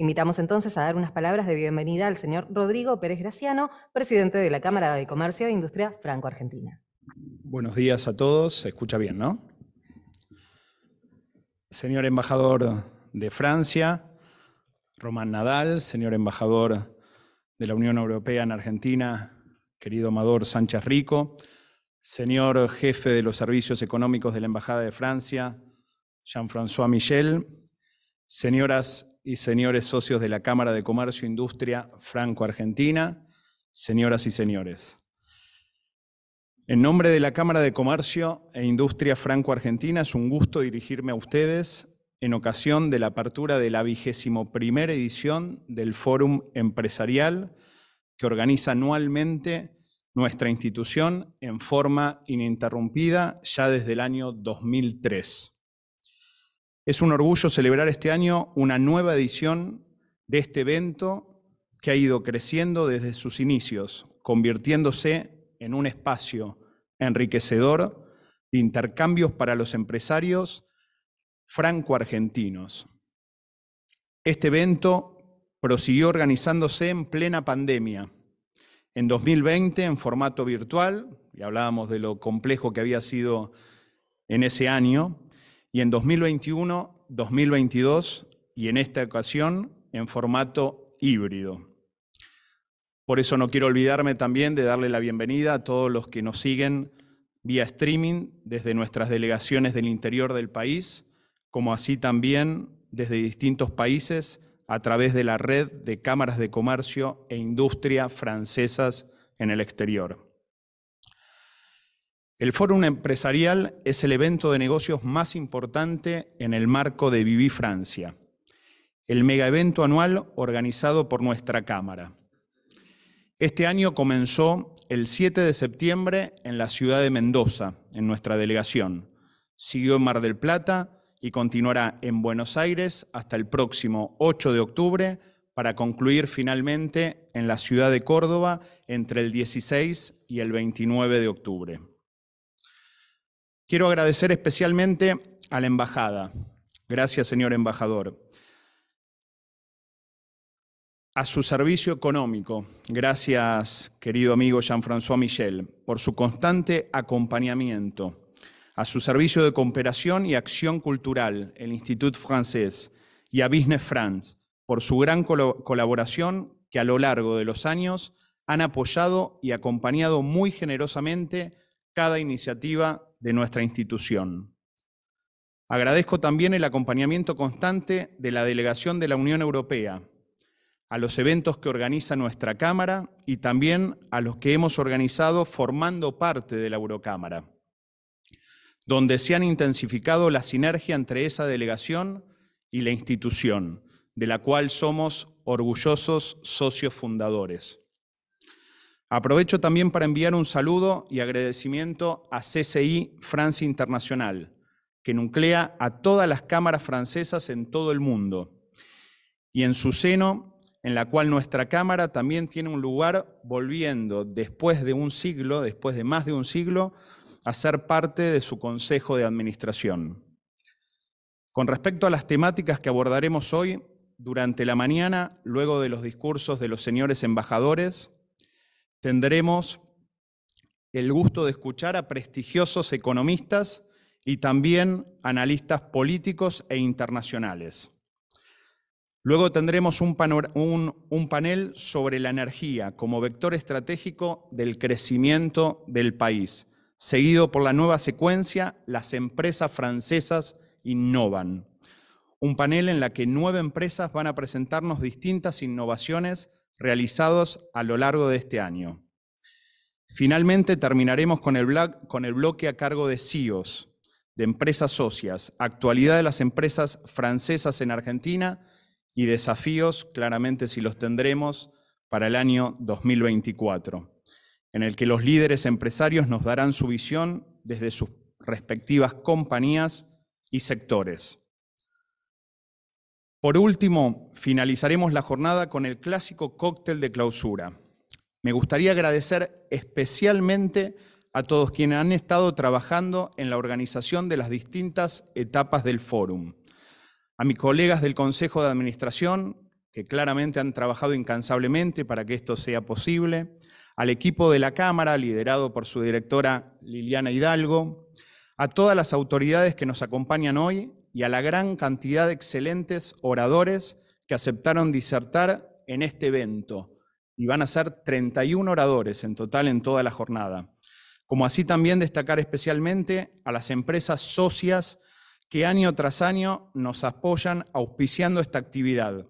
Invitamos entonces a dar unas palabras de bienvenida al señor Rodrigo Pérez Graciano, presidente de la Cámara de Comercio e Industria Franco-Argentina. Buenos días a todos, se escucha bien, ¿no? Señor embajador de Francia, Román Nadal, señor embajador de la Unión Europea en Argentina, querido Amador Sánchez Rico, señor jefe de los servicios económicos de la Embajada de Francia, Jean-François Michel, señoras y señores socios de la Cámara de Comercio e Industria Franco-Argentina, señoras y señores. En nombre de la Cámara de Comercio e Industria Franco-Argentina es un gusto dirigirme a ustedes en ocasión de la apertura de la vigésimo primera edición del Fórum Empresarial que organiza anualmente nuestra institución en forma ininterrumpida ya desde el año 2003. Es un orgullo celebrar este año una nueva edición de este evento que ha ido creciendo desde sus inicios, convirtiéndose en un espacio enriquecedor de intercambios para los empresarios franco-argentinos. Este evento prosiguió organizándose en plena pandemia. En 2020, en formato virtual, y hablábamos de lo complejo que había sido en ese año, y en 2021, 2022 y en esta ocasión en formato híbrido. Por eso no quiero olvidarme también de darle la bienvenida a todos los que nos siguen vía streaming desde nuestras delegaciones del interior del país, como así también desde distintos países a través de la red de cámaras de comercio e industria francesas en el exterior. El Fórum Empresarial es el evento de negocios más importante en el marco de Viví Francia, el megaevento anual organizado por nuestra Cámara. Este año comenzó el 7 de septiembre en la ciudad de Mendoza, en nuestra delegación. Siguió en Mar del Plata y continuará en Buenos Aires hasta el próximo 8 de octubre para concluir finalmente en la ciudad de Córdoba entre el 16 y el 29 de octubre. Quiero agradecer especialmente a la embajada. Gracias, señor embajador. A su servicio económico. Gracias, querido amigo Jean-François Michel, por su constante acompañamiento. A su servicio de cooperación y acción cultural, el Institut Francés, y a Business France, por su gran colaboración que a lo largo de los años han apoyado y acompañado muy generosamente cada iniciativa de nuestra institución. Agradezco también el acompañamiento constante de la delegación de la Unión Europea a los eventos que organiza nuestra Cámara y también a los que hemos organizado formando parte de la Eurocámara, donde se han intensificado la sinergia entre esa delegación y la institución, de la cual somos orgullosos socios fundadores. Aprovecho también para enviar un saludo y agradecimiento a CCI Francia Internacional, que nuclea a todas las cámaras francesas en todo el mundo y en su seno, en la cual nuestra cámara también tiene un lugar volviendo después de un siglo, después de más de un siglo, a ser parte de su consejo de administración. Con respecto a las temáticas que abordaremos hoy, durante la mañana, luego de los discursos de los señores embajadores, Tendremos el gusto de escuchar a prestigiosos economistas y también analistas políticos e internacionales. Luego tendremos un, panel sobre la energía como vector estratégico del crecimiento del país, seguido por la nueva secuencia Las empresas francesas innovan. Un panel en la que nueve empresas van a presentarnos distintas innovaciones realizados a lo largo de este año. Finalmente terminaremos con el, bloque a cargo de CIOs, e de empresas socias, actualidad de las empresas francesas en Argentina y desafíos, claramente si los tendremos, para el año 2024, en el que los líderes empresarios nos darán su visión desde sus respectivas compañías y sectores. Por último, finalizaremos la jornada con el clásico cóctel de clausura. Me gustaría agradecer especialmente a todos quienes han estado trabajando en la organización de las distintas etapas del fórum, a mis colegas del Consejo de Administración, que claramente han trabajado incansablemente para que esto sea posible, al equipo de la Cámara, liderado por su directora Liliana Hidalgo, a todas las autoridades que nos acompañan hoy y a la gran cantidad de excelentes oradores que aceptaron disertar en este evento. Y van a ser 31 oradores en total en toda la jornada. Como así también destacar especialmente a las empresas socias que año tras año nos apoyan auspiciando esta actividad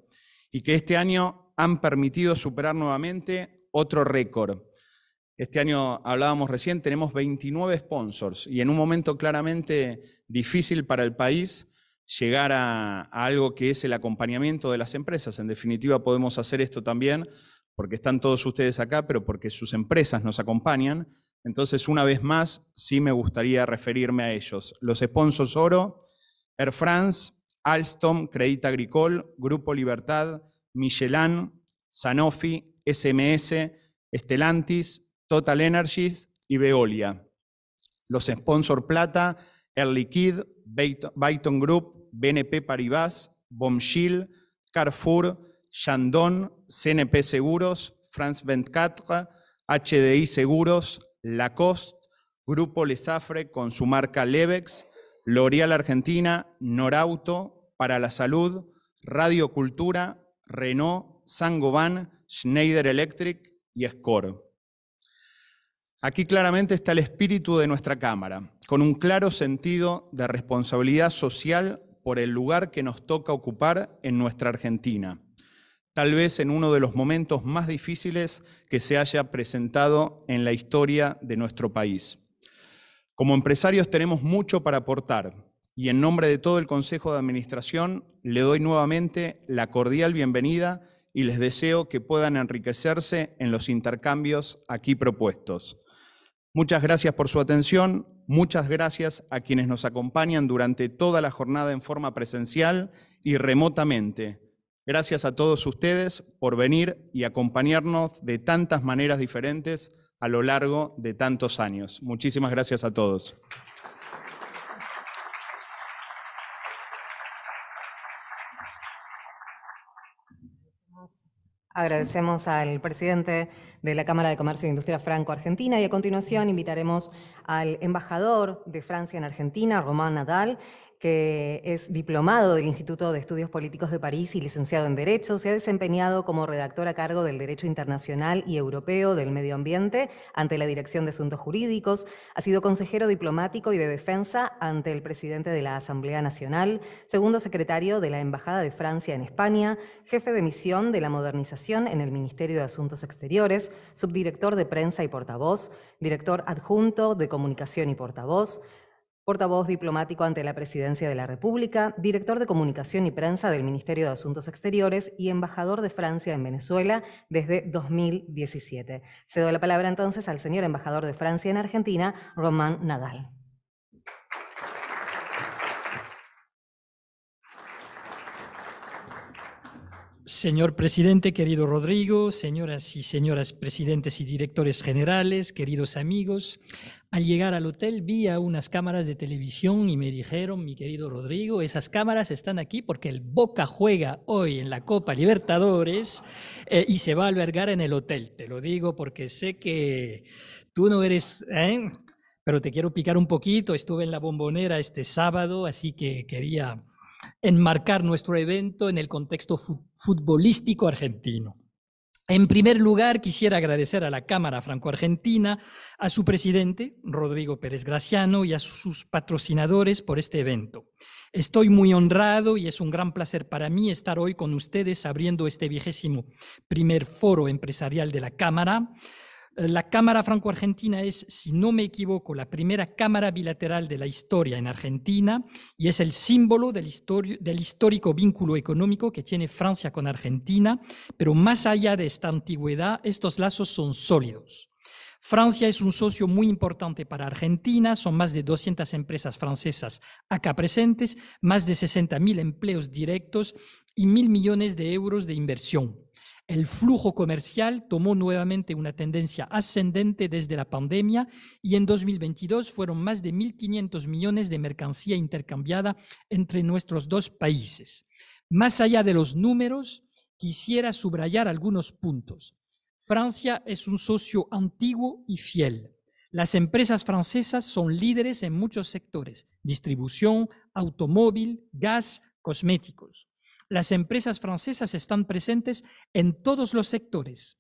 y que este año han permitido superar nuevamente otro récord, este año hablábamos recién, tenemos 29 sponsors y en un momento claramente difícil para el país llegar a, algo que es el acompañamiento de las empresas. En definitiva, podemos hacer esto también porque están todos ustedes acá, pero porque sus empresas nos acompañan. Entonces, una vez más, sí me gustaría referirme a ellos. Los sponsors Oro, Air France, Alstom, Credit Agricole, Grupo Libertad, Michelin, Sanofi, SMS, Estelantis, Total Energies y Veolia. Los sponsor plata, Air Liquid, Byton Group, BNP Paribas, Bomchil, Carrefour, Shandon, CNP Seguros, France 24, HDI Seguros, Lacoste, Grupo Lesafre con su marca Levex, L'Oreal Argentina, Norauto, Para la Salud, Radio Cultura, Renault, Sangoban, Schneider Electric y Score. Aquí claramente está el espíritu de nuestra Cámara, con un claro sentido de responsabilidad social por el lugar que nos toca ocupar en nuestra Argentina, tal vez en uno de los momentos más difíciles que se haya presentado en la historia de nuestro país. Como empresarios tenemos mucho para aportar y en nombre de todo el Consejo de Administración le doy nuevamente la cordial bienvenida y les deseo que puedan enriquecerse en los intercambios aquí propuestos. Muchas gracias por su atención, muchas gracias a quienes nos acompañan durante toda la jornada en forma presencial y remotamente. Gracias a todos ustedes por venir y acompañarnos de tantas maneras diferentes a lo largo de tantos años. Muchísimas gracias a todos. Agradecemos al presidente de la Cámara de Comercio e Industria Franco-Argentina y a continuación invitaremos al embajador de Francia en Argentina, Román Nadal, que es diplomado del Instituto de Estudios Políticos de París y licenciado en Derecho, se ha desempeñado como redactor a cargo del Derecho Internacional y Europeo del Medio Ambiente ante la Dirección de Asuntos Jurídicos, ha sido consejero diplomático y de defensa ante el presidente de la Asamblea Nacional, segundo secretario de la Embajada de Francia en España, jefe de misión de la modernización en el Ministerio de Asuntos Exteriores, subdirector de prensa y portavoz, director adjunto de comunicación y portavoz, portavoz diplomático ante la Presidencia de la República, director de Comunicación y Prensa del Ministerio de Asuntos Exteriores y embajador de Francia en Venezuela desde 2017. Cedo la palabra entonces al señor embajador de Francia en Argentina, Román Nadal. Señor presidente, querido Rodrigo, señoras y señoras presidentes y directores generales, queridos amigos, al llegar al hotel vi a unas cámaras de televisión y me dijeron, mi querido Rodrigo, esas cámaras están aquí porque el Boca juega hoy en la Copa Libertadores eh, y se va a albergar en el hotel. Te lo digo porque sé que tú no eres... ¿eh? pero te quiero picar un poquito. Estuve en la bombonera este sábado, así que quería enmarcar nuestro evento en el contexto futbolístico argentino. En primer lugar, quisiera agradecer a la Cámara Franco-Argentina, a su presidente, Rodrigo Pérez Graciano, y a sus patrocinadores por este evento. Estoy muy honrado y es un gran placer para mí estar hoy con ustedes abriendo este vigésimo primer foro empresarial de la Cámara. La Cámara Franco-Argentina es, si no me equivoco, la primera Cámara bilateral de la historia en Argentina y es el símbolo del, histórico vínculo económico que tiene Francia con Argentina, pero más allá de esta antigüedad, estos lazos son sólidos. Francia es un socio muy importante para Argentina, son más de 200 empresas francesas acá presentes, más de 60.000 empleos directos y mil millones de euros de inversión. El flujo comercial tomó nuevamente una tendencia ascendente desde la pandemia y en 2022 fueron más de 1.500 millones de mercancía intercambiada entre nuestros dos países. Más allá de los números, quisiera subrayar algunos puntos. Francia es un socio antiguo y fiel. Las empresas francesas son líderes en muchos sectores, distribución, automóvil, gas, cosméticos. Las empresas francesas están presentes en todos los sectores.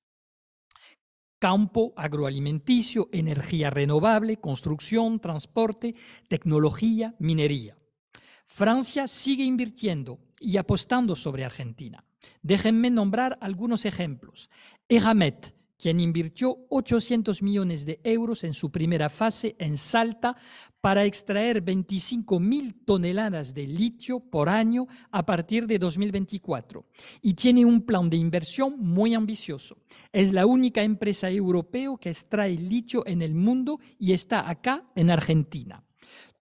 Campo agroalimenticio, energía renovable, construcción, transporte, tecnología, minería. Francia sigue invirtiendo y apostando sobre Argentina. Déjenme nombrar algunos ejemplos. Eramet, quien invirtió 800 millones de euros en su primera fase en Salta para extraer 25 mil toneladas de litio por año a partir de 2024 y tiene un plan de inversión muy ambicioso. Es la única empresa europea que extrae litio en el mundo y está acá en Argentina.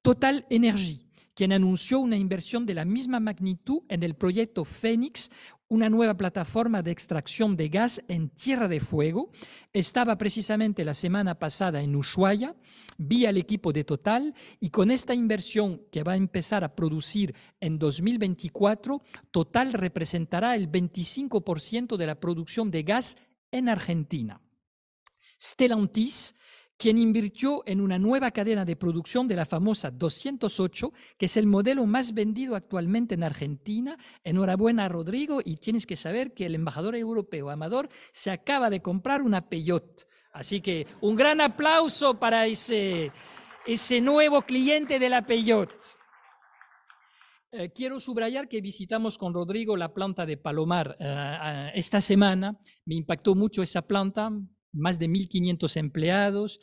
Total Energy quien anunció una inversión de la misma magnitud en el proyecto Fénix, una nueva plataforma de extracción de gas en Tierra de Fuego. Estaba precisamente la semana pasada en Ushuaia, vi al equipo de Total y con esta inversión que va a empezar a producir en 2024, Total representará el 25% de la producción de gas en Argentina. Stellantis quien invirtió en una nueva cadena de producción de la famosa 208, que es el modelo más vendido actualmente en Argentina. Enhorabuena, Rodrigo, y tienes que saber que el embajador europeo Amador se acaba de comprar una Peugeot. Así que un gran aplauso para ese, ese nuevo cliente de la Peugeot. Eh, quiero subrayar que visitamos con Rodrigo la planta de Palomar eh, esta semana. Me impactó mucho esa planta más de 1.500 empleados,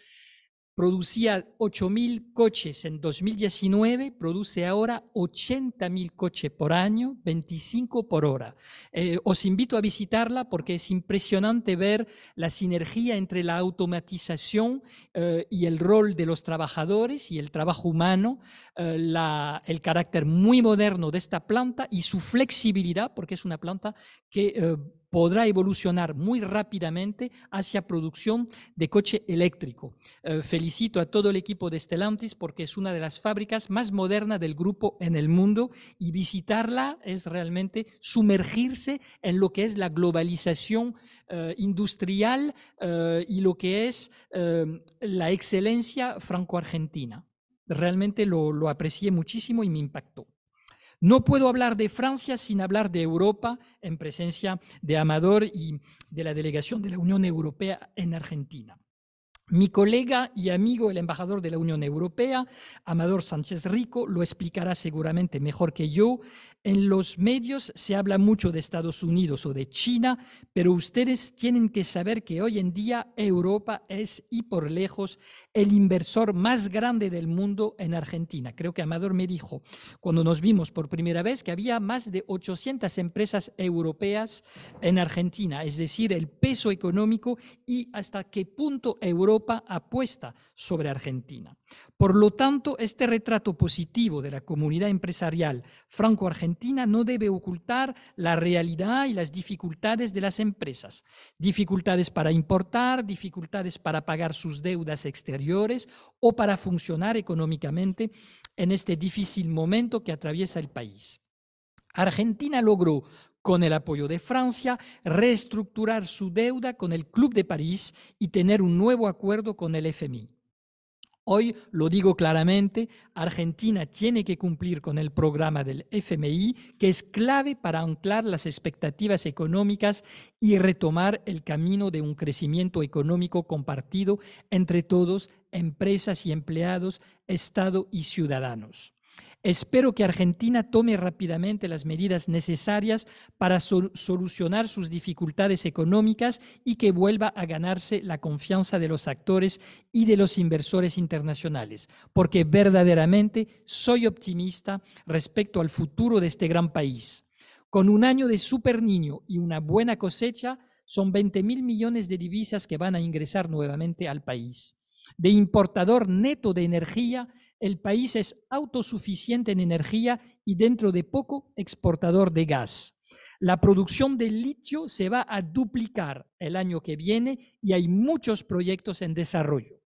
producía 8.000 coches en 2019, produce ahora 80.000 coches por año, 25 por hora. Eh, os invito a visitarla porque es impresionante ver la sinergia entre la automatización eh, y el rol de los trabajadores y el trabajo humano, eh, el carácter muy moderno de esta planta y su flexibilidad, porque es una planta que podrá evolucionar muy rápidamente hacia producción de coche eléctrico. Eh, felicito a todo el equipo de Stellantis porque es una de las fábricas más modernas del grupo en el mundo y visitarla es realmente sumergirse en lo que es la globalización eh, industrial eh, y lo que es la excelencia franco-argentina. Realmente lo aprecié muchísimo y me impactó. No puedo hablar de Francia sin hablar de Europa en presencia de Amador y de la delegación de la Unión Europea en Argentina. Mi colega y amigo, el embajador de la Unión Europea, Amador Sánchez Rico, lo explicará seguramente mejor que yo. En los medios se habla mucho de Estados Unidos o de China, pero ustedes tienen que saber que hoy en día Europa es y por lejos el inversor más grande del mundo en Argentina. Creo que Amador me dijo cuando nos vimos por primera vez que había más de 800 empresas europeas en Argentina, es decir, el peso económico y hasta qué punto Europa apuesta sobre Argentina. Por lo tanto, este retrato positivo de la comunidad empresarial franco-argentina no debe ocultar la realidad y las dificultades de las empresas. Dificultades para importar, dificultades para pagar sus deudas exteriores o para funcionar económicamente en este difícil momento que atraviesa el país. Argentina logró con el apoyo de Francia, reestructurar su deuda con el Club de París y tener un nuevo acuerdo con el FMI. Hoy lo digo claramente, Argentina tiene que cumplir con el programa del FMI, que es clave para anclar las expectativas económicas y retomar el camino de un crecimiento económico compartido entre todos, empresas y empleados, Estado y ciudadanos. Espero que Argentina tome rápidamente las medidas necesarias para solucionar sus dificultades económicas y que vuelva a ganarse la confianza de los actores y de los inversores internacionales, porque verdaderamente soy optimista respecto al futuro de este gran país. Con un año de super niño y una buena cosecha, son 20 mil millones de divisas que van a ingresar nuevamente al país de importador neto de energía, el país es autosuficiente en energía y dentro de poco exportador de gas. La producción de litio se va a duplicar el año que viene y hay muchos proyectos en desarrollo.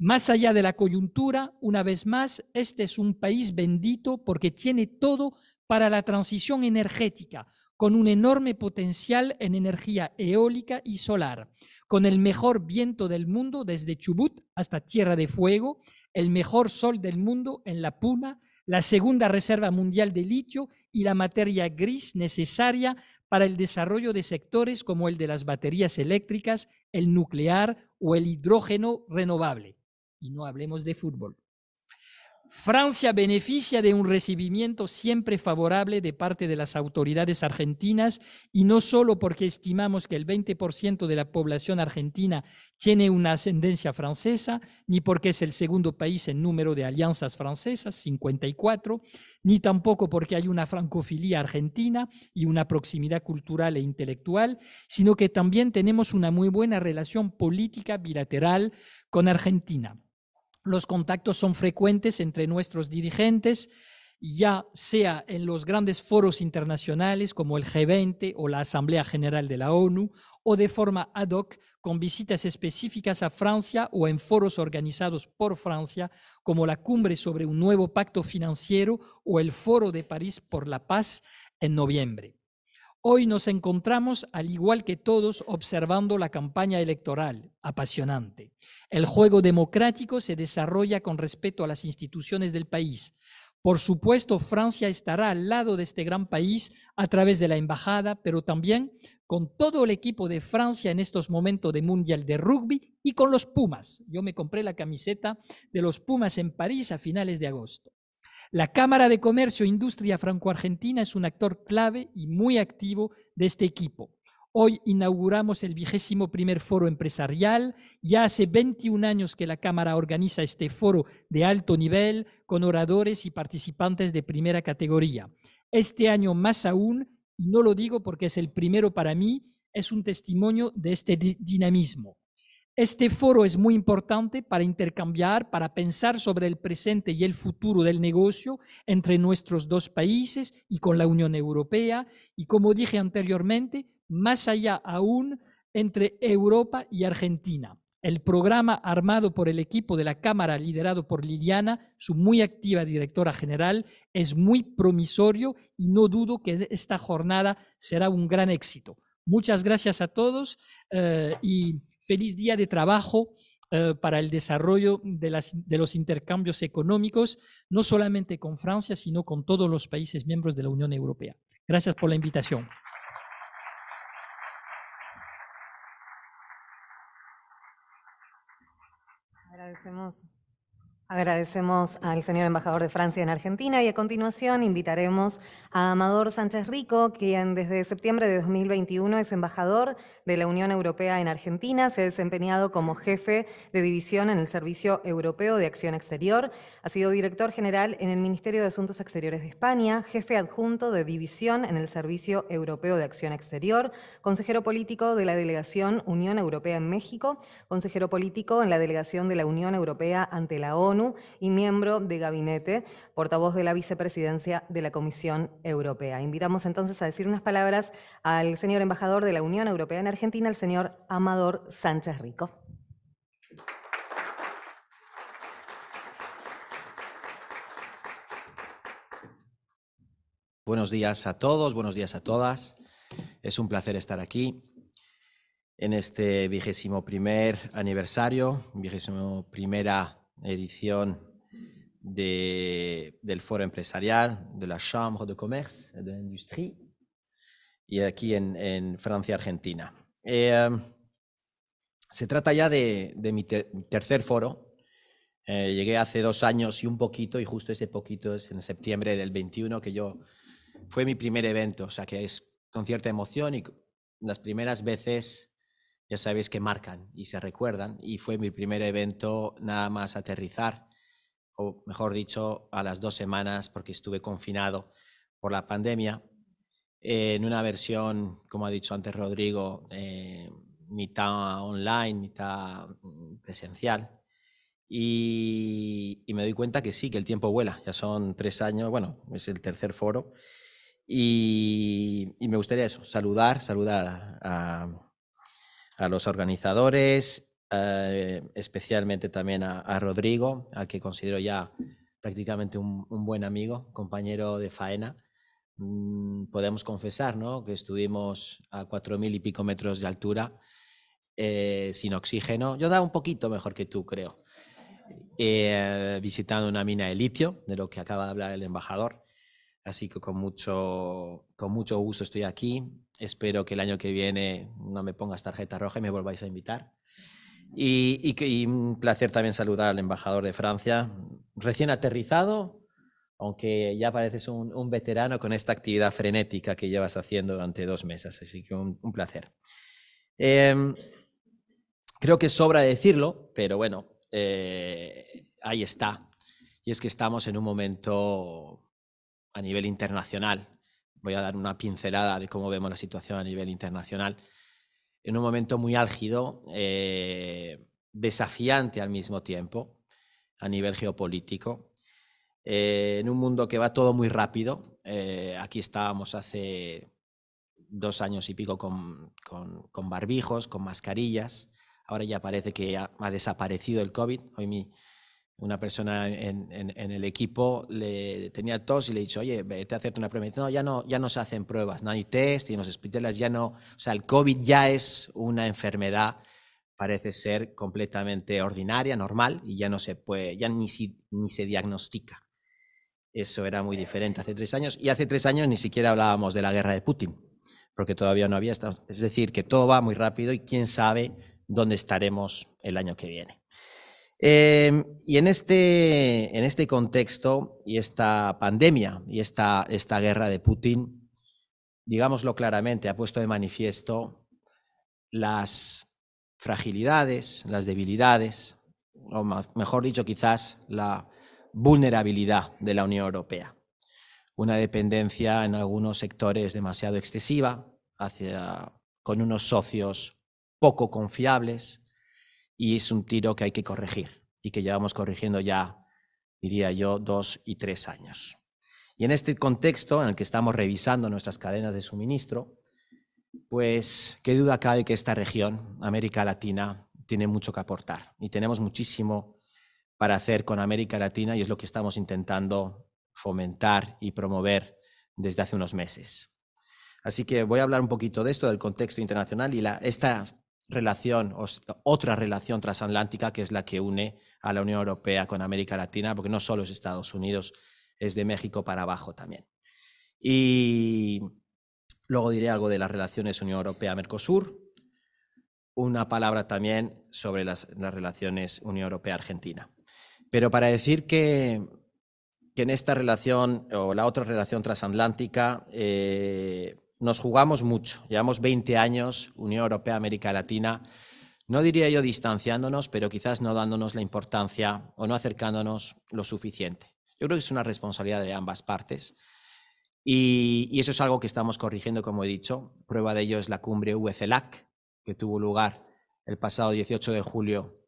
Más allá de la coyuntura, una vez más, este es un país bendito porque tiene todo para la transición energética, con un enorme potencial en energía eólica y solar, con el mejor viento del mundo desde Chubut hasta Tierra de Fuego, el mejor sol del mundo en La Puna, la segunda reserva mundial de litio y la materia gris necesaria para el desarrollo de sectores como el de las baterías eléctricas, el nuclear o el hidrógeno renovable. Y no hablemos de fútbol. Francia beneficia de un recibimiento siempre favorable de parte de las autoridades argentinas y no solo porque estimamos que el 20% de la población argentina tiene una ascendencia francesa, ni porque es el segundo país en número de alianzas francesas, 54, ni tampoco porque hay una francofilía argentina y una proximidad cultural e intelectual, sino que también tenemos una muy buena relación política bilateral con Argentina. Los contactos son frecuentes entre nuestros dirigentes, ya sea en los grandes foros internacionales como el G20 o la Asamblea General de la ONU, o de forma ad hoc con visitas específicas a Francia o en foros organizados por Francia, como la cumbre sobre un nuevo pacto financiero o el Foro de París por la Paz en noviembre. Hoy nos encontramos, al igual que todos, observando la campaña electoral, apasionante. El juego democrático se desarrolla con respeto a las instituciones del país. Por supuesto, Francia estará al lado de este gran país a través de la embajada, pero también con todo el equipo de Francia en estos momentos de Mundial de Rugby y con los Pumas. Yo me compré la camiseta de los Pumas en París a finales de agosto. La Cámara de Comercio e Industria Franco-Argentina es un actor clave y muy activo de este equipo. Hoy inauguramos el vigésimo primer foro empresarial. Ya hace 21 años que la Cámara organiza este foro de alto nivel con oradores y participantes de primera categoría. Este año más aún, y no lo digo porque es el primero para mí, es un testimonio de este dinamismo. Este foro es muy importante para intercambiar, para pensar sobre el presente y el futuro del negocio entre nuestros dos países y con la Unión Europea y, como dije anteriormente, más allá aún entre Europa y Argentina. El programa armado por el equipo de la Cámara liderado por Liliana, su muy activa directora general, es muy promisorio y no dudo que esta jornada será un gran éxito. Muchas gracias a todos eh, y Feliz día de trabajo eh, para el desarrollo de, las, de los intercambios económicos, no solamente con Francia, sino con todos los países miembros de la Unión Europea. Gracias por la invitación. Agradecemos Agradecemos al señor embajador de Francia en Argentina y a continuación invitaremos a Amador Sánchez Rico, quien desde septiembre de 2021 es embajador de la Unión Europea en Argentina, se ha desempeñado como jefe de división en el Servicio Europeo de Acción Exterior, ha sido director general en el Ministerio de Asuntos Exteriores de España, jefe adjunto de división en el Servicio Europeo de Acción Exterior, consejero político de la Delegación Unión Europea en México, consejero político en la Delegación de la Unión Europea ante la ONU, y miembro de gabinete, portavoz de la vicepresidencia de la Comisión Europea. Invitamos entonces a decir unas palabras al señor embajador de la Unión Europea en Argentina, el señor Amador Sánchez Rico. Buenos días a todos, buenos días a todas. Es un placer estar aquí en este vigésimo primer aniversario, vigésimo primera edición del Foro Empresarial, de la Chambre de Commerce, de la y aquí en, Francia, Argentina. Eh, se trata ya de, mi tercer foro. Eh, llegué hace dos años y un poquito, y justo ese poquito es en septiembre del 21, que yo fue mi primer evento, o sea que es con cierta emoción y las primeras veces ya sabéis que marcan y se recuerdan. Y fue mi primer evento nada más aterrizar, o mejor dicho, a las dos semanas, porque estuve confinado por la pandemia, en una versión, como ha dicho antes Rodrigo, eh, mitad online, mitad presencial. Y, me doy cuenta que sí, que el tiempo vuela. Ya son tres años, bueno, es el tercer foro. Y, me gustaría eso, saludar, saludar a a los organizadores, eh, especialmente también a, Rodrigo, al que considero ya prácticamente un, buen amigo, compañero de faena. Mm, podemos confesar que estuvimos a cuatro mil y pico metros de altura, eh, sin oxígeno. Yo daba un poquito mejor que tú, creo. Eh, visitando una mina de litio, de lo que acaba de hablar el embajador. Así que con mucho, con mucho gusto estoy aquí Espero que el año que viene no me pongas tarjeta roja y me volváis a invitar. Y, un placer también saludar al embajador de Francia, recién aterrizado, aunque ya pareces un, veterano con esta actividad frenética que llevas haciendo durante dos meses. Así que un, placer. Em, creo que sobra decirlo, pero bueno, eh, ahí está. Y es que estamos en un momento a nivel internacional voy a dar una pincelada de cómo vemos la situación a nivel internacional, en un momento muy álgido, eh, desafiante al mismo tiempo, a nivel geopolítico, eh, en un mundo que va todo muy rápido. Eh, aquí estábamos hace dos años y pico con, barbijos, con mascarillas. Ahora ya parece que ha, ha desaparecido el COVID. Hoy mi, una persona en, el equipo le tenía tos y le he oye, vete a hacerte una prueba. no, ya no, ya no se hacen pruebas, no hay test y en los hospitales ya no. O sea, el COVID ya es una enfermedad, parece ser completamente ordinaria, normal, y ya no se puede, ya ni, ni se diagnostica. Eso era muy diferente hace tres años. Y hace tres años ni siquiera hablábamos de la guerra de Putin, porque todavía no había estado. Es decir, que todo va muy rápido y quién sabe dónde estaremos el año que viene. Em, y este, en este, contexto y esta pandemia y esta, guerra de Putin, digámoslo claramente, ha puesto de manifiesto las fragilidades, las debilidades, o mejor dicho, quizás la vulnerabilidad de la Unión Europea. Una dependencia en algunos sectores demasiado excesiva, hacia, con unos socios poco confiables, y es un tiro que hay que corregir y que llevamos corrigiendo ya, diría yo, dos y tres años. Y en este contexto en el que estamos revisando nuestras cadenas de suministro, pues qué duda cabe que esta región, América Latina, tiene mucho que aportar y tenemos muchísimo para hacer con América Latina y es lo que estamos intentando fomentar y promover desde hace unos meses. Así que voy a hablar un poquito de esto, del contexto internacional y la, esta relación, o otra relación transatlántica que es la que une a la Unión Europea con América Latina, porque no solo es Estados Unidos, es de México para abajo también. Y luego diré algo de las relaciones Unión Europea-Mercosur, una palabra también sobre las, relaciones Unión Europea-Argentina. Pero para decir que, en esta relación o la otra relación transatlántica, eh, nos jugamos mucho. Llevamos 20 años, Unión Europea, América Latina, no diría yo distanciándonos, pero quizás no dándonos la importancia o no acercándonos lo suficiente. Yo creo que es una responsabilidad de ambas partes. Y, eso es algo que estamos corrigiendo, como he dicho. Prueba de ello es la cumbre UECELAC, que tuvo lugar el pasado 18 de julio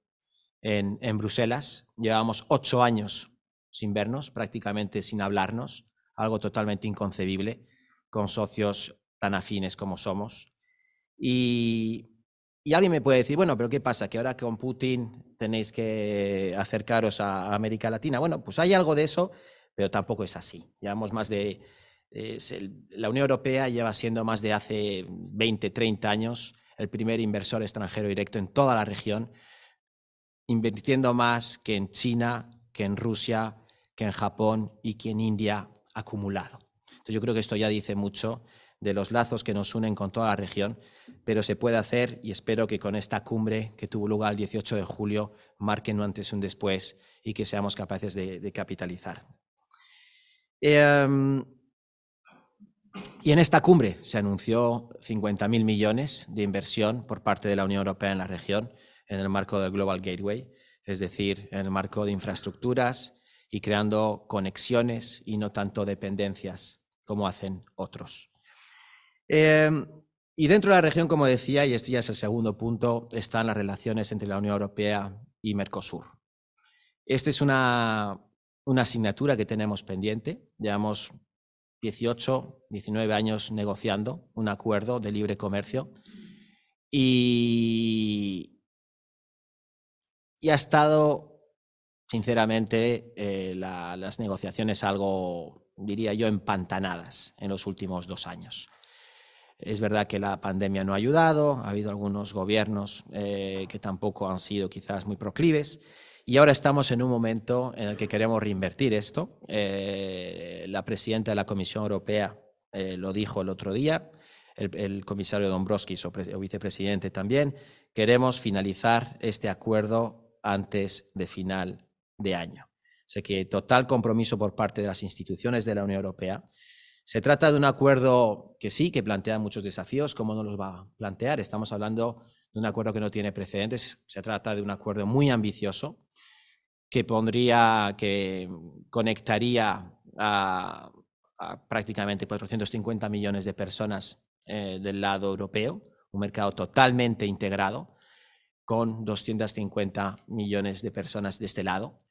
en, Bruselas. Llevamos ocho años sin vernos, prácticamente sin hablarnos, algo totalmente inconcebible, con socios tan afines como somos. Y, alguien me puede decir, bueno, pero ¿qué pasa? Que ahora con Putin tenéis que acercaros a América Latina. Bueno, pues hay algo de eso, pero tampoco es así. Llevamos más de... la Unión Europea lleva siendo más de hace 20, 30 años el primer inversor extranjero directo en toda la región, invirtiendo más que en China, que en Rusia, que en Japón y que en India acumulado. Entonces yo creo que esto ya dice mucho de los lazos que nos unen con toda la región, pero se puede hacer y espero que con esta cumbre que tuvo lugar el 18 de julio marquen un antes y un después y que seamos capaces de, capitalizar. Eh, y en esta cumbre se anunció 50.000 millones de inversión por parte de la Unión Europea en la región en el marco del Global Gateway, es decir, en el marco de infraestructuras y creando conexiones y no tanto dependencias como hacen otros. Em, y dentro de la región, como decía, y este ya es el segundo punto, están las relaciones entre la Unión Europea y Mercosur. Esta es una, asignatura que tenemos pendiente. Llevamos 18, 19 años negociando un acuerdo de libre comercio y, y ha estado, sinceramente, eh, las negociaciones algo, diría yo, empantanadas en los últimos dos años. Es verdad que la pandemia no ha ayudado, ha habido algunos gobiernos eh, que tampoco han sido quizás muy proclives. Y ahora estamos en un momento en el que queremos reinvertir esto. Eh, la presidenta de la Comisión Europea eh, lo dijo el otro día, el, comisario Dombrovskis o, vicepresidente también. Queremos finalizar este acuerdo antes de final de año. Sé que total compromiso por parte de las instituciones de la Unión Europea se trata de un acuerdo que sí, que plantea muchos desafíos, ¿cómo no los va a plantear? Estamos hablando de un acuerdo que no tiene precedentes, se trata de un acuerdo muy ambicioso que pondría, que conectaría a, prácticamente 450 millones de personas eh, del lado europeo, un mercado totalmente integrado con 250 millones de personas de este lado,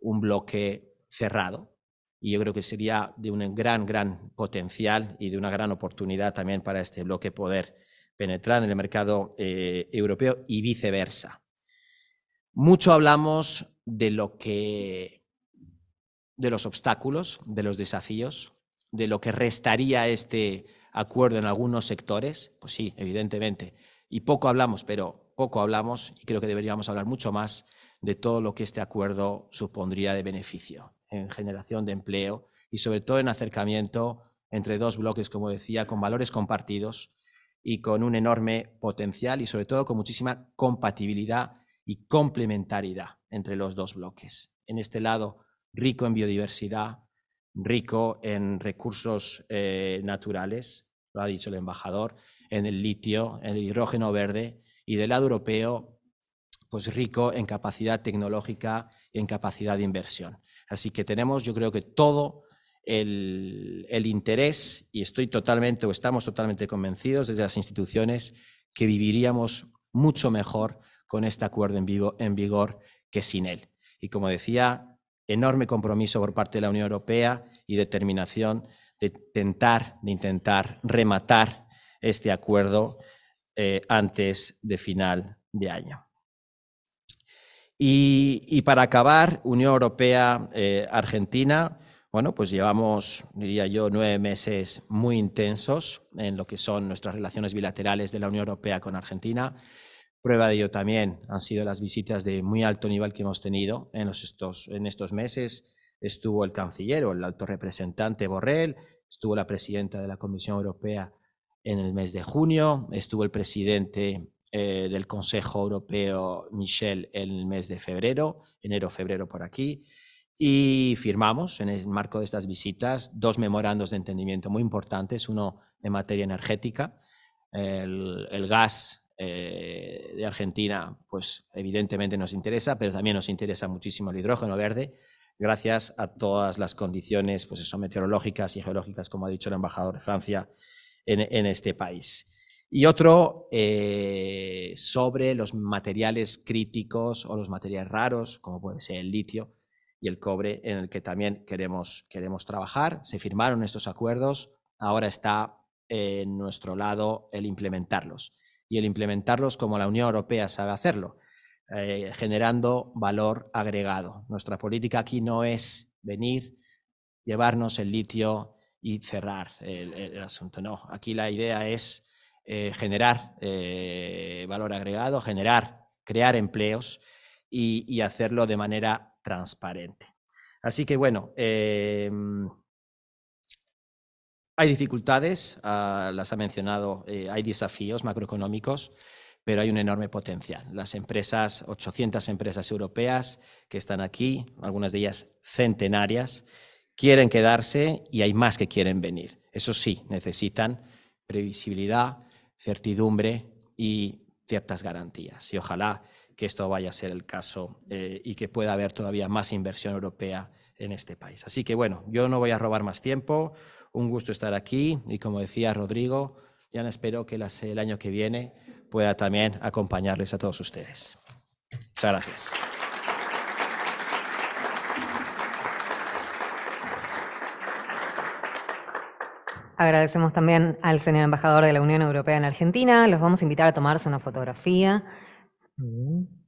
un bloque cerrado y yo creo que sería de un gran, gran potencial y de una gran oportunidad también para este bloque poder penetrar en el mercado eh, europeo y viceversa. Mucho hablamos de lo que, de los obstáculos, de los desafíos, de lo que restaría este acuerdo en algunos sectores, pues sí, evidentemente. Y poco hablamos, pero poco hablamos y creo que deberíamos hablar mucho más de todo lo que este acuerdo supondría de beneficio en generación de empleo y sobre todo en acercamiento entre dos bloques, como decía, con valores compartidos y con un enorme potencial y sobre todo con muchísima compatibilidad y complementariedad entre los dos bloques. En este lado, rico en biodiversidad, rico en recursos eh, naturales, lo ha dicho el embajador, en el litio, en el hidrógeno verde, y del lado europeo, pues rico en capacidad tecnológica y en capacidad de inversión. Así que tenemos, yo creo que todo el, interés, y estoy totalmente o estamos totalmente convencidos desde las instituciones, que viviríamos mucho mejor con este acuerdo en, vivo, en vigor que sin él. Y como decía, enorme compromiso por parte de la Unión Europea y determinación de intentar, de intentar rematar este acuerdo eh, antes de final de año. Y, para acabar, Unión Europea-Argentina. Eh, bueno, pues llevamos, diría yo, nueve meses muy intensos en lo que son nuestras relaciones bilaterales de la Unión Europea con Argentina. Prueba de ello también han sido las visitas de muy alto nivel que hemos tenido en, los estos, en estos meses. Estuvo el canciller o el alto representante Borrell, estuvo la presidenta de la Comisión Europea en el mes de junio, estuvo el presidente eh, del Consejo Europeo Michel en el mes de febrero, enero-febrero por aquí, y firmamos en el marco de estas visitas dos memorandos de entendimiento muy importantes, uno en materia energética, el, gas eh, de Argentina, pues evidentemente nos interesa, pero también nos interesa muchísimo el hidrógeno verde, gracias a todas las condiciones pues eso, meteorológicas y geológicas, como ha dicho el embajador de Francia, en este país y otro eh, sobre los materiales críticos o los materiales raros, como puede ser el litio y el cobre, en el que también queremos, queremos trabajar. Se firmaron estos acuerdos, ahora está en nuestro lado el implementarlos y el implementarlos como la Unión Europea sabe hacerlo, eh, generando valor agregado. Nuestra política aquí no es venir, llevarnos el litio y cerrar el, asunto. No, aquí la idea es eh, generar eh, valor agregado, generar, crear empleos y, hacerlo de manera transparente. Así que bueno, em, hay dificultades, ah, las ha mencionado, eh, hay desafíos macroeconómicos, pero hay un enorme potencial. Las empresas, 800 empresas europeas que están aquí, algunas de ellas centenarias, quieren quedarse y hay más que quieren venir. Eso sí, necesitan previsibilidad, certidumbre y ciertas garantías. Y ojalá que esto vaya a ser el caso eh, y que pueda haber todavía más inversión europea en este país. Así que bueno, yo no voy a robar más tiempo. Un gusto estar aquí y como decía Rodrigo, ya espero que el año que viene pueda también acompañarles a todos ustedes. Muchas gracias. Agradecemos también al señor embajador de la Unión Europea en Argentina. Los vamos a invitar a tomarse una fotografía. Mm.